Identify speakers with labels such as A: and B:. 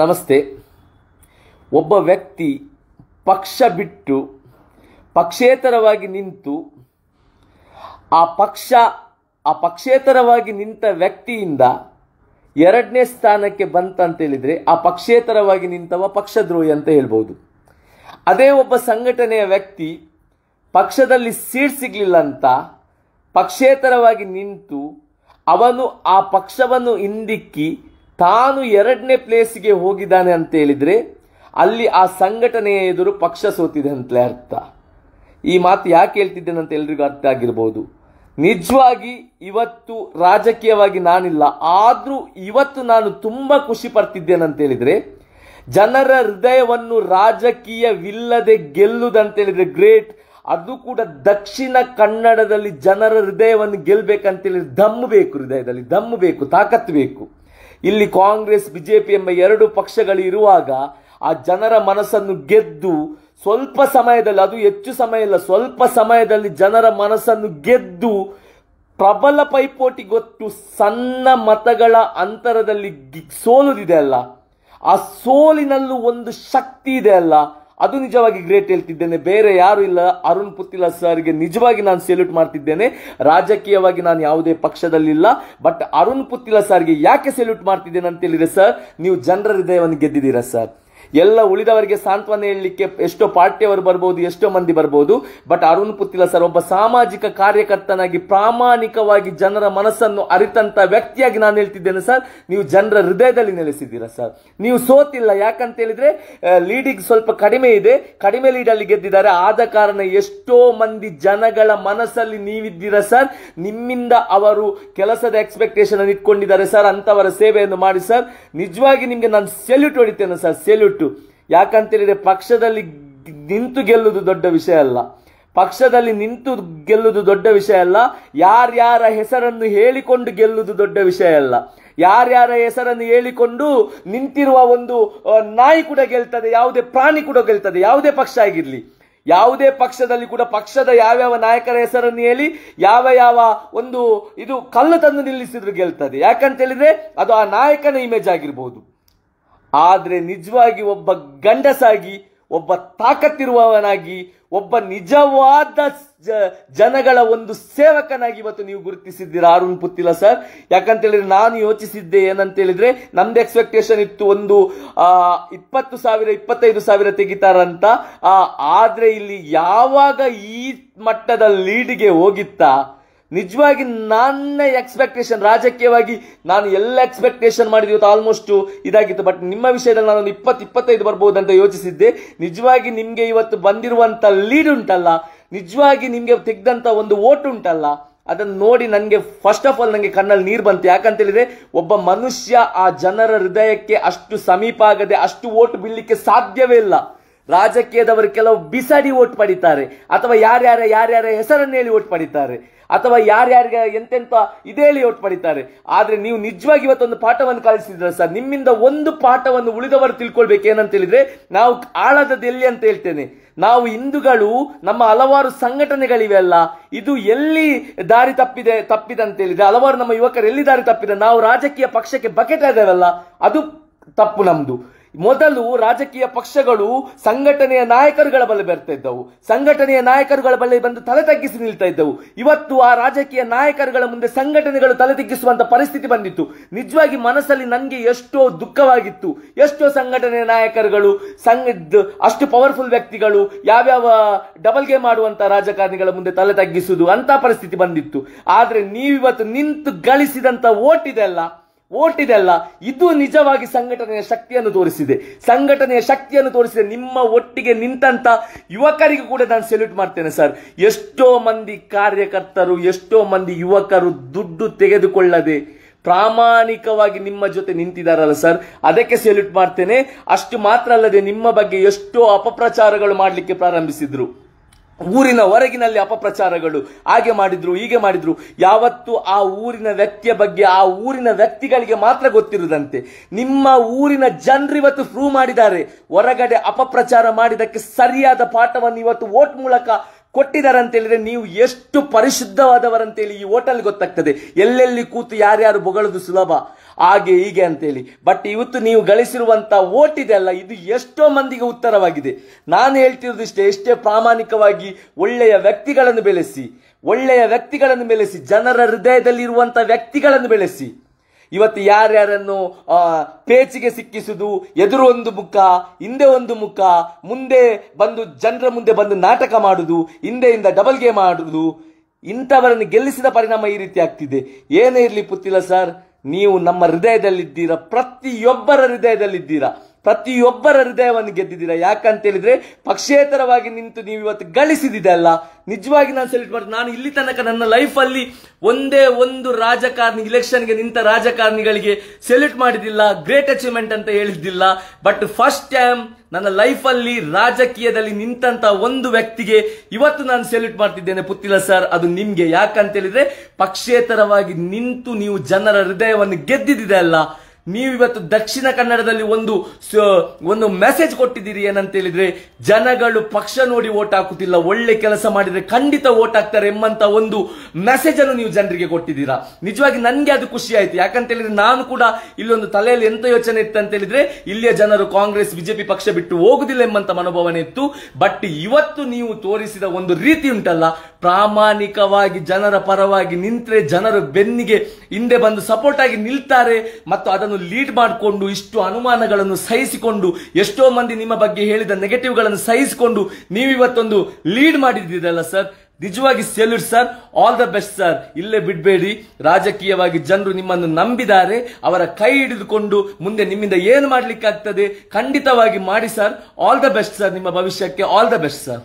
A: ನಮಸ್ತೆ ಒಬ್ಬ ವ್ಯಕ್ತಿ ಪಕ್ಷ ಬಿಟ್ಟು ಪಕ್ಷೇತರವಾಗಿ ನಿಂತು ಆ ಪಕ್ಷ ಆ ಪಕ್ಷೇತರವಾಗಿ ನಿಂತ ವ್ಯಕ್ತಿಯಿಂದ ಎರಡನೇ ಸ್ಥಾನಕ್ಕೆ ಹೇಳಿದರೆ ಆ ಪಕ್ಷೇತರವಾಗಿ ನಿಂತವ ಪಕ್ಷದ್ರೋಹಿ ಅಂತ ಹೇಳ್ಬೋದು ಅದೇ ಒಬ್ಬ ಸಂಘಟನೆಯ ವ್ಯಕ್ತಿ ಪಕ್ಷದಲ್ಲಿ ಸೀಟ್ ಸಿಗಲಿಲ್ಲ ಅಂತ ಪಕ್ಷೇತರವಾಗಿ ನಿಂತು ಅವನು ಆ ಪಕ್ಷವನ್ನು ಹಿಂದಿಕ್ಕಿ ತಾನು ಎರಡನೇ ಪ್ಲೇಸಿಗೆ ಹೋಗಿದ್ದಾನೆ ಅಂತ ಹೇಳಿದ್ರೆ ಅಲ್ಲಿ ಆ ಸಂಘಟನೆಯ ಎದುರು ಪಕ್ಷ ಸೋತಿದೆ ಅಂತಲೇ ಅರ್ಥ ಈ ಮಾತು ಯಾಕೆ ಹೇಳ್ತಿದ್ದೇನೆ ಅಂತ ಎಲ್ರಿಗೂ ಅರ್ಥ ಆಗಿರ್ಬೋದು ನಿಜವಾಗಿ ಇವತ್ತು ರಾಜಕೀಯವಾಗಿ ನಾನಿಲ್ಲ ಆದರೂ ಇವತ್ತು ನಾನು ತುಂಬ ಖುಷಿ ಪಡ್ತಿದ್ದೇನೆ ಅಂತ ಹೇಳಿದರೆ ಜನರ ಹೃದಯವನ್ನು ರಾಜಕೀಯವಿಲ್ಲದೆ ಗೆಲ್ಲುವುದಂತೇಳಿದರೆ ಗ್ರೇಟ್ ಅದು ಕೂಡ ದಕ್ಷಿಣ ಕನ್ನಡದಲ್ಲಿ ಜನರ ಹೃದಯವನ್ನು ಗೆಲ್ಲಬೇಕಂತೇಳಿದ್ರೆ ದಮ್ಮು ಬೇಕು ಹೃದಯದಲ್ಲಿ ದಮ್ಮು ಬೇಕು ತಾಕತ್ತು ಬೇಕು ಇಲ್ಲಿ ಕಾಂಗ್ರೆಸ್ ಬಿಜೆಪಿ ಎಂಬ ಎರಡು ಪಕ್ಷಗಳು ಇರುವಾಗ ಆ ಜನರ ಮನಸ್ಸನ್ನು ಗೆದ್ದು ಸ್ವಲ್ಪ ಸಮಯದಲ್ಲಿ ಅದು ಹೆಚ್ಚು ಸಮಯ ಇಲ್ಲ ಸ್ವಲ್ಪ ಸಮಯದಲ್ಲಿ ಜನರ ಮನಸ್ಸನ್ನು ಗೆದ್ದು ಪ್ರಬಲ ಪೈಪೋಟಿ ಗೊತ್ತು ಸಣ್ಣ ಮತಗಳ ಅಂತರದಲ್ಲಿ ಸೋಲುದಿದೆ ಅಲ್ಲ ಆ ಸೋಲಿನಲ್ಲೂ ಒಂದು ಶಕ್ತಿ ಇದೆ ಅಲ್ಲ ಅದು ನಿಜವಾಗಿ ಗ್ರೇಟ್ ಹೇಳ್ತಿದ್ದೇನೆ ಬೇರೆ ಯಾರು ಇಲ್ಲ ಅರುಣ್ ಪುತ್ತಿಲ ಸರ್ಗೆ ನಿಜವಾಗಿ ನಾನು ಸೆಲ್ಯೂಟ್ ಮಾಡ್ತಿದ್ದೇನೆ ರಾಜಕೀಯವಾಗಿ ನಾನು ಯಾವುದೇ ಪಕ್ಷದಲ್ಲಿಲ್ಲ ಬಟ್ ಅರುಣ್ ಪುತ್ತಿಲ ಸರ್ಗೆ ಯಾಕೆ ಸೆಲ್ಯೂಟ್ ಮಾಡ್ತಿದ್ದೇನೆ ಅಂತ ಹೇಳಿದ್ರೆ ಸರ್ ನೀವು ಜನರ ಹೃದಯವನ್ನು ಗೆದ್ದಿದ್ದೀರಾ ಸರ್ ಎಲ್ಲ ಉಳಿದವರಿಗೆ ಸಾಂತ್ವನ ಹೇಳಲಿಕ್ಕೆ ಎಷ್ಟೋ ಪಾಠ್ಯವರು ಬರಬಹುದು ಎಷ್ಟೋ ಮಂದಿ ಬರಬಹುದು ಬಟ್ ಅರುಣ್ ಪುತ್ತಿಲ ಸರ್ ಒಬ್ಬ ಸಾಮಾಜಿಕ ಕಾರ್ಯಕರ್ತನಾಗಿ ಪ್ರಾಮಾಣಿಕವಾಗಿ ಜನರ ಮನಸ್ಸನ್ನು ಅರಿತಂತ ವ್ಯಕ್ತಿಯಾಗಿ ನಾನು ಹೇಳ್ತಿದ್ದೇನೆ ಸರ್ ನೀವು ಜನರ ಹೃದಯದಲ್ಲಿ ನೆಲೆಸಿದ್ದೀರಾ ಸರ್ ನೀವು ಸೋತಿಲ್ಲ ಯಾಕಂತ ಹೇಳಿದ್ರೆ ಲೀಡಿಗೆ ಸ್ವಲ್ಪ ಕಡಿಮೆ ಇದೆ ಕಡಿಮೆ ಲೀಡಲ್ಲಿ ಗೆದ್ದಿದ್ದಾರೆ ಆದ ಕಾರಣ ಎಷ್ಟೋ ಮಂದಿ ಜನಗಳ ಮನಸ್ಸಲ್ಲಿ ನೀವಿದ್ದೀರಾ ಸರ್ ನಿಮ್ಮಿಂದ ಅವರು ಕೆಲಸದ ಎಕ್ಸ್ಪೆಕ್ಟೇಷನ್ ಇಟ್ಕೊಂಡಿದ್ದಾರೆ ಸರ್ ಅಂತವರ ಸೇವೆಯನ್ನು ಮಾಡಿ ಸರ್ ನಿಜವಾಗಿ ನಿಮಗೆ ನಾನು ಸೆಲ್ಯೂಟ್ ಹೊಡಿತೇನೆ ಸರ್ ಸೆಲ್ಯೂಟ್ ಬಿಟ್ಟು ಯಾಕಂತೇಳಿದರೆ ಪಕ್ಷದಲ್ಲಿ ನಿಂತು ಗೆಲ್ಲುವುದು ದೊಡ್ಡ ವಿಷಯ ಅಲ್ಲ ಪಕ್ಷದಲ್ಲಿ ನಿಂತು ಗೆಲ್ಲುವುದು ದೊಡ್ಡ ವಿಷಯ ಅಲ್ಲ ಯಾರ್ಯಾರ ಹೆಸರನ್ನು ಹೇಳಿಕೊಂಡು ಗೆಲ್ಲುವುದು ದೊಡ್ಡ ವಿಷಯ ಅಲ್ಲ ಯಾರ್ಯಾರ ಹೆಸರನ್ನು ಹೇಳಿಕೊಂಡು ನಿಂತಿರುವ ಒಂದು ನಾಯಿ ಕೂಡ ಗೆಲ್ತದೆ ಯಾವುದೇ ಪ್ರಾಣಿ ಕೂಡ ಗೆಲ್ತದೆ ಯಾವುದೇ ಪಕ್ಷ ಆಗಿರ್ಲಿ ಯಾವುದೇ ಪಕ್ಷದಲ್ಲಿ ಕೂಡ ಪಕ್ಷದ ಯಾವ್ಯಾವ ನಾಯಕರ ಹೆಸರನ್ನು ಹೇಳಿ ಯಾವ ಯಾವ ಒಂದು ಇದು ಕಲ್ಲು ತಂದು ನಿಲ್ಲಿಸಿದ್ರು ಗೆಲ್ತದೆ ಯಾಕಂತ ಅದು ಆ ನಾಯಕನ ಇಮೇಜ್ ಆಗಿರ್ಬೋದು ಆದರೆ ನಿಜವಾಗಿ ಒಬ್ಬ ಗಂಡಸಾಗಿ ಒಬ್ಬ ತಾಕತ್ತಿರುವವನಾಗಿ ಒಬ್ಬ ನಿಜವಾದ ಜನಗಳ ಒಂದು ಸೇವಕನಾಗಿ ಇವತ್ತು ನೀವು ಗುರುತಿಸಿದ್ದೀರಾ ಅರುಣ್ ಪುತ್ತಿಲ್ಲ ಸರ್ ಹೇಳಿದ್ರೆ ನಾನು ಯೋಚಿಸಿದ್ದೆ ಏನಂತ ಹೇಳಿದ್ರೆ ನಮ್ದು ಎಕ್ಸ್ಪೆಕ್ಟೇಷನ್ ಇತ್ತು ಒಂದು ಇಪ್ಪತ್ತು ಸಾವಿರ ಇಪ್ಪತ್ತೈದು ಸಾವಿರ ತೆಗಿತಾರಂತ ಆದ್ರೆ ಇಲ್ಲಿ ಯಾವಾಗ ಈ ಮಟ್ಟದ ಲೀಡ್ಗೆ ಹೋಗಿತ್ತಾ ನಿಜವಾಗಿ ನನ್ನ ಎಕ್ಸ್ಪೆಕ್ಟೇಷನ್ ರಾಜಕೀಯವಾಗಿ ನಾನು ಎಲ್ಲ ಎಕ್ಸ್ಪೆಕ್ಟೇಷನ್ ಮಾಡಿದ್ವಿ ಇವತ್ತು ಆಲ್ಮೋಸ್ಟ್ ಇದಾಗಿತ್ತು ಬಟ್ ನಿಮ್ಮ ವಿಷಯದಲ್ಲಿ ನಾನು ಇಪ್ಪತ್ತು ಇಪ್ಪತ್ತೈದು ಬರ್ಬೋದು ಅಂತ ಯೋಚಿಸಿದ್ದೆ ನಿಜವಾಗಿ ನಿಮಗೆ ಇವತ್ತು ಬಂದಿರುವಂಥ ಲೀಡ್ ಉಂಟಲ್ಲ ನಿಜವಾಗಿ ನಿಮಗೆ ತೆಗೆದಂಥ ಒಂದು ಓಟ್ ಉಂಟಲ್ಲ ಅದನ್ನು ನೋಡಿ ನನಗೆ ಫಸ್ಟ್ ಆಫ್ ಆಲ್ ನನಗೆ ಕಣ್ಣಲ್ಲಿ ನೀರು ಬಂತು ಯಾಕಂತೇಳಿದ್ರೆ ಒಬ್ಬ ಮನುಷ್ಯ ಆ ಜನರ ಹೃದಯಕ್ಕೆ ಅಷ್ಟು ಸಮೀಪ ಆಗದೆ ಅಷ್ಟು ಓಟ್ ಬೀಳಲಿಕ್ಕೆ ಸಾಧ್ಯವೇ ಇಲ್ಲ ರಾಜಕೀಯದವರು ಕೆಲವು ಬಿಸಾಡಿ ಓಟ್ ಪಡಿತಾರೆ ಅಥವಾ ಯಾರ್ಯಾರ ಯಾರ್ಯಾರ ಹೆಸರನ್ನು ಹೇಳಿ ಓಟ್ ಪಡಿತಾರೆ ಅಥವಾ ಯಾರ್ಯಾರಿಗೆ ಎಂತೆಂತ ಹೇಳಿ ಒಟ್ಟು ಪಡಿತಾರೆ ಆದರೆ ನೀವು ನಿಜವಾಗಿ ಇವತ್ತೊಂದು ಪಾಠವನ್ನು ಕಲಿಸಿದ್ರ ಸರ್ ನಿಮ್ಮಿಂದ ಒಂದು ಪಾಠವನ್ನು ಉಳಿದವರು ತಿಳ್ಕೊಳ್ಬೇಕು ಏನಂತ ಹೇಳಿದ್ರೆ ನಾವು ಆಳದದ್ದು ಎಲ್ಲಿ ಅಂತ ಹೇಳ್ತೇನೆ ನಾವು ಹಿಂದೂಗಳು ನಮ್ಮ ಹಲವಾರು ಸಂಘಟನೆಗಳಿವೆ ಅಲ್ಲ ಇದು ಎಲ್ಲಿ ದಾರಿ ತಪ್ಪಿದೆ ತಪ್ಪಿದೆ ಅಂತ ಹೇಳಿದ್ರೆ ಹಲವಾರು ನಮ್ಮ ಯುವಕರು ಎಲ್ಲಿ ದಾರಿ ತಪ್ಪಿದೆ ನಾವು ರಾಜಕೀಯ ಪಕ್ಷಕ್ಕೆ ಬಕೆಟ್ ಇದ್ದೇವಲ್ಲ ಅದು ತಪ್ಪು ನಮ್ದು ಮೊದಲು ರಾಜಕೀಯ ಪಕ್ಷಗಳು ಸಂಘಟನೆಯ ನಾಯಕರುಗಳ ಬಳಿ ಬರ್ತಾ ಇದ್ದವು ಸಂಘಟನೆಯ ನಾಯಕರುಗಳ ಬಳಿ ಬಂದು ತಲೆ ತಗ್ಗಿಸಿ ನಿಲ್ತಾ ಇದ್ದವು ಇವತ್ತು ಆ ರಾಜಕೀಯ ನಾಯಕರುಗಳ ಮುಂದೆ ಸಂಘಟನೆಗಳು ತಲೆ ತಗ್ಗಿಸುವಂತ ಪರಿಸ್ಥಿತಿ ಬಂದಿತ್ತು ನಿಜವಾಗಿ ಮನಸ್ಸಲ್ಲಿ ನನಗೆ ಎಷ್ಟೋ ದುಃಖವಾಗಿತ್ತು ಎಷ್ಟೋ ಸಂಘಟನೆಯ ನಾಯಕರುಗಳು ಸಂಘ ಅಷ್ಟು ಪವರ್ಫುಲ್ ವ್ಯಕ್ತಿಗಳು ಯಾವ್ಯಾವ ಡಬಲ್ ಗೇಮ್ ಆಡುವಂತ ರಾಜಕಾರಣಿಗಳ ಮುಂದೆ ತಲೆ ತಗ್ಗಿಸುವುದು ಅಂತ ಪರಿಸ್ಥಿತಿ ಬಂದಿತ್ತು ಆದ್ರೆ ನೀವಿವತ್ತು ನಿಂತು ಗಳಿಸಿದಂತ ಓಟ್ ಇದೆ ಅಲ್ಲ ಓಟಿದೆಲ್ಲ ಇದು ನಿಜವಾಗಿ ಸಂಘಟನೆಯ ಶಕ್ತಿಯನ್ನು ತೋರಿಸಿದೆ ಸಂಘಟನೆಯ ಶಕ್ತಿಯನ್ನು ತೋರಿಸಿದೆ ನಿಮ್ಮ ಒಟ್ಟಿಗೆ ನಿಂತಂತ ಯುವಕರಿಗೂ ಕೂಡ ನಾನು ಸೆಲ್ಯೂಟ್ ಮಾಡ್ತೇನೆ ಸರ್ ಎಷ್ಟೋ ಮಂದಿ ಕಾರ್ಯಕರ್ತರು ಎಷ್ಟೋ ಮಂದಿ ಯುವಕರು ದುಡ್ಡು ತೆಗೆದುಕೊಳ್ಳದೆ ಪ್ರಾಮಾಣಿಕವಾಗಿ ನಿಮ್ಮ ಜೊತೆ ನಿಂತಿದ್ದಾರಲ್ಲ ಸರ್ ಅದಕ್ಕೆ ಸೆಲ್ಯೂಟ್ ಮಾಡ್ತೇನೆ ಅಷ್ಟು ಮಾತ್ರ ಅಲ್ಲದೆ ನಿಮ್ಮ ಬಗ್ಗೆ ಎಷ್ಟೋ ಅಪಪ್ರಚಾರಗಳು ಮಾಡಲಿಕ್ಕೆ ಪ್ರಾರಂಭಿಸಿದ್ರು ಊರಿನ ಹೊರಗಿನಲ್ಲಿ ಅಪಪ್ರಚಾರಗಳು ಹಾಗೆ ಮಾಡಿದ್ರು ಹೀಗೆ ಮಾಡಿದ್ರು ಯಾವತ್ತು ಆ ಊರಿನ ವ್ಯಕ್ತಿಯ ಬಗ್ಗೆ ಆ ಊರಿನ ವ್ಯಕ್ತಿಗಳಿಗೆ ಮಾತ್ರ ಗೊತ್ತಿರುವುದಂತೆ ನಿಮ್ಮ ಊರಿನ ಜನರು ಇವತ್ತು ಪ್ರೂವ್ ಮಾಡಿದ್ದಾರೆ ಹೊರಗಡೆ ಅಪಪ್ರಚಾರ ಮಾಡಿದಕ್ಕೆ ಸರಿಯಾದ ಪಾಠವನ್ನು ಇವತ್ತು ವೋಟ್ ಮೂಲಕ ಕೊಟ್ಟಿದ್ದಾರೆ ಅಂತ ಹೇಳಿದ್ರೆ ನೀವು ಎಷ್ಟು ಪರಿಶುದ್ಧವಾದವರಂತೇಳಿ ಈ ಓಟಲ್ಲಿ ಗೊತ್ತಾಗ್ತದೆ ಎಲ್ಲೆಲ್ಲಿ ಕೂತು ಯಾರ್ಯಾರು ಬೊಗಳದು ಸುಲಭ ಹಾಗೆ ಹೀಗೆ ಅಂತೇಳಿ ಬಟ್ ಇವತ್ತು ನೀವು ಗಳಿಸಿರುವಂಥ ಇದೆ ಅಲ್ಲ ಇದು ಎಷ್ಟೋ ಮಂದಿಗೆ ಉತ್ತರವಾಗಿದೆ ನಾನು ಹೇಳ್ತಿರೋದಿಷ್ಟೇ ಎಷ್ಟೇ ಪ್ರಾಮಾಣಿಕವಾಗಿ ಒಳ್ಳೆಯ ವ್ಯಕ್ತಿಗಳನ್ನು ಬೆಳೆಸಿ ಒಳ್ಳೆಯ ವ್ಯಕ್ತಿಗಳನ್ನು ಬೆಳೆಸಿ ಜನರ ಹೃದಯದಲ್ಲಿರುವಂಥ ವ್ಯಕ್ತಿಗಳನ್ನು ಬೆಳೆಸಿ ಇವತ್ತು ಯಾರ್ಯಾರನ್ನು ಪೇಚಿಗೆ ಸಿಕ್ಕಿಸುವುದು ಎದುರು ಒಂದು ಮುಖ ಹಿಂದೆ ಒಂದು ಮುಖ ಮುಂದೆ ಬಂದು ಜನರ ಮುಂದೆ ಬಂದು ನಾಟಕ ಮಾಡುವುದು ಹಿಂದೆಯಿಂದ ಗೇಮ್ ಮಾಡುವುದು ಇಂಥವರನ್ನು ಗೆಲ್ಲಿಸಿದ ಪರಿಣಾಮ ಈ ರೀತಿ ಆಗ್ತಿದೆ ಏನೇ ಇರಲಿ ಪುತ್ತಿಲ್ಲ ಸರ್ ನೀವು ನಮ್ಮ ಹೃದಯದಲ್ಲಿದ್ದೀರಾ ಪ್ರತಿಯೊಬ್ಬರ ಹೃದಯದಲ್ಲಿದ್ದೀರಾ ಪ್ರತಿಯೊಬ್ಬರ ಹೃದಯವನ್ನು ಗೆದ್ದಿದ್ದೀರಾ ಯಾಕಂತ ಹೇಳಿದ್ರೆ ಪಕ್ಷೇತರವಾಗಿ ನಿಂತು ನೀವು ಇವತ್ತು ಗಳಿಸಿದಿದೆ ಅಲ್ಲ ನಿಜವಾಗಿ ನಾನು ಸೆಲೆಕ್ಟ್ ಮಾಡ್ತೀನಿ ನಾನು ಇಲ್ಲಿ ತನಕ ನನ್ನ ಲೈಫಲ್ಲಿ ಒಂದೇ ಒಂದು ರಾಜಕಾರಣಿ ಇಲೆಕ್ಷನ್ಗೆ ನಿಂತ ರಾಜಕಾರಣಿಗಳಿಗೆ ಸೆಲೆಕ್ಟ್ ಮಾಡಿದಿಲ್ಲ ಗ್ರೇಟ್ ಅಚೀವ್ಮೆಂಟ್ ಅಂತ ಹೇಳಿದ್ದಿಲ್ಲ ಬಟ್ ಫಸ್ಟ್ ಟೈಮ್ ನನ್ನ ಲೈಫಲ್ಲಿ ರಾಜಕೀಯದಲ್ಲಿ ನಿಂತಂತ ಒಂದು ವ್ಯಕ್ತಿಗೆ ಇವತ್ತು ನಾನು ಸೆಲ್ಯೂಟ್ ಮಾಡ್ತಿದ್ದೇನೆ ಪುತ್ತಿಲ ಸರ್ ಅದು ನಿಮ್ಗೆ ಯಾಕಂತ ಹೇಳಿದ್ರೆ ಪಕ್ಷೇತರವಾಗಿ ನಿಂತು ನೀವು ಜನರ ಹೃದಯವನ್ನು ಗೆದ್ದಿದ್ದಿದೆ ಅಲ್ಲ ನೀವಿವತ್ತು ದಕ್ಷಿಣ ಕನ್ನಡದಲ್ಲಿ ಒಂದು ಒಂದು ಮೆಸೇಜ್ ಕೊಟ್ಟಿದ್ದೀರಿ ಏನಂತ ಹೇಳಿದ್ರೆ ಜನಗಳು ಪಕ್ಷ ನೋಡಿ ಓಟ್ ಹಾಕುತ್ತಿಲ್ಲ ಒಳ್ಳೆ ಕೆಲಸ ಮಾಡಿದ್ರೆ ಖಂಡಿತ ಓಟ್ ಹಾಕ್ತಾರೆ ಎಂಬಂತ ಒಂದು ಮೆಸೇಜ್ ಅನ್ನು ನೀವು ಜನರಿಗೆ ಕೊಟ್ಟಿದ್ದೀರಾ ನಿಜವಾಗಿ ನನಗೆ ಅದು ಖುಷಿ ಆಯ್ತು ಯಾಕಂತ ಹೇಳಿದ್ರೆ ನಾನು ಕೂಡ ಇಲ್ಲೊಂದು ತಲೆಯಲ್ಲಿ ಎಂತ ಯೋಚನೆ ಇತ್ತು ಅಂತ ಹೇಳಿದ್ರೆ ಇಲ್ಲಿಯ ಜನರು ಕಾಂಗ್ರೆಸ್ ಬಿಜೆಪಿ ಪಕ್ಷ ಬಿಟ್ಟು ಹೋಗುದಿಲ್ಲ ಎಂಬಂತ ಮನೋಭಾವನೆ ಇತ್ತು ಬಟ್ ಇವತ್ತು ನೀವು ತೋರಿಸಿದ ಒಂದು ರೀತಿ ಉಂಟಲ್ಲ ಪ್ರಾಮಾಣಿಕವಾಗಿ ಜನರ ಪರವಾಗಿ ನಿಂತರೆ ಜನರು ಬೆನ್ನಿಗೆ ಹಿಂದೆ ಬಂದು ಸಪೋರ್ಟ್ ಆಗಿ ನಿಲ್ತಾರೆ ಮತ್ತು ಅದನ್ನು ಲೀಡ್ ಮಾಡಿಕೊಂಡು ಇಷ್ಟು ಅನುಮಾನಗಳನ್ನು ಸಹಿಸಿಕೊಂಡು ಎಷ್ಟೋ ಮಂದಿ ನಿಮ್ಮ ಬಗ್ಗೆ ಹೇಳಿದ ನೆಗೆಟಿವ್ಗಳನ್ನು ಸಹಿಸಿಕೊಂಡು ನೀವು ಇವತ್ತೊಂದು ಲೀಡ್ ಮಾಡಿದ್ದೀರಲ್ಲ ಸರ್ ನಿಜವಾಗಿ salute sir all the best sir ಇಲ್ಲೇ ಬಿಡಬೇಡಿ ರಾಜಕೀಯವಾಗಿ ಜನರು ನಿಮ್ಮನ್ನು ನಂಬಿದ್ದಾರೆ ಅವರ ಕೈ ಹಿಡಿದುಕೊಂಡು ಮುಂದೆ ನಿಮ್ಮಿಂದ ಏನು ಆಗ್ತದೆ ಖಂಡಿತವಾಗಿ ಮಾಡಿ sir all the best sir ನಿಮ್ಮ ಭವಿಷ್ಯಕ್ಕೆ ಆಲ್ ದ ಬೆಸ್ಟ್ ಸರ್